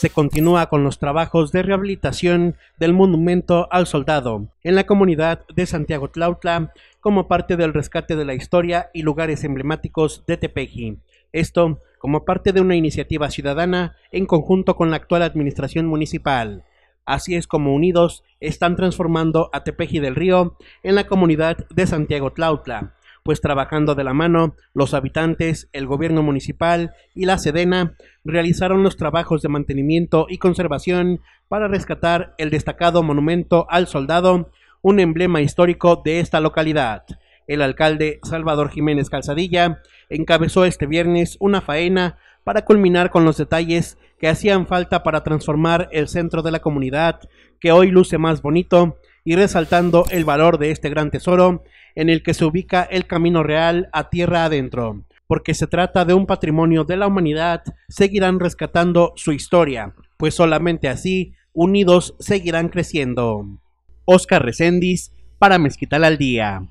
se continúa con los trabajos de rehabilitación del monumento al soldado en la comunidad de Santiago Tlautla como parte del rescate de la historia y lugares emblemáticos de Tepeji. Esto como parte de una iniciativa ciudadana en conjunto con la actual administración municipal. Así es como unidos están transformando a Tepeji del Río en la comunidad de Santiago Tlautla pues trabajando de la mano, los habitantes, el gobierno municipal y la Sedena realizaron los trabajos de mantenimiento y conservación para rescatar el destacado monumento al soldado, un emblema histórico de esta localidad. El alcalde Salvador Jiménez Calzadilla encabezó este viernes una faena para culminar con los detalles que hacían falta para transformar el centro de la comunidad, que hoy luce más bonito, y resaltando el valor de este gran tesoro en el que se ubica el camino real a tierra adentro, porque se trata de un patrimonio de la humanidad, seguirán rescatando su historia, pues solamente así, unidos, seguirán creciendo. Oscar Recendis, para Mezquital al Día.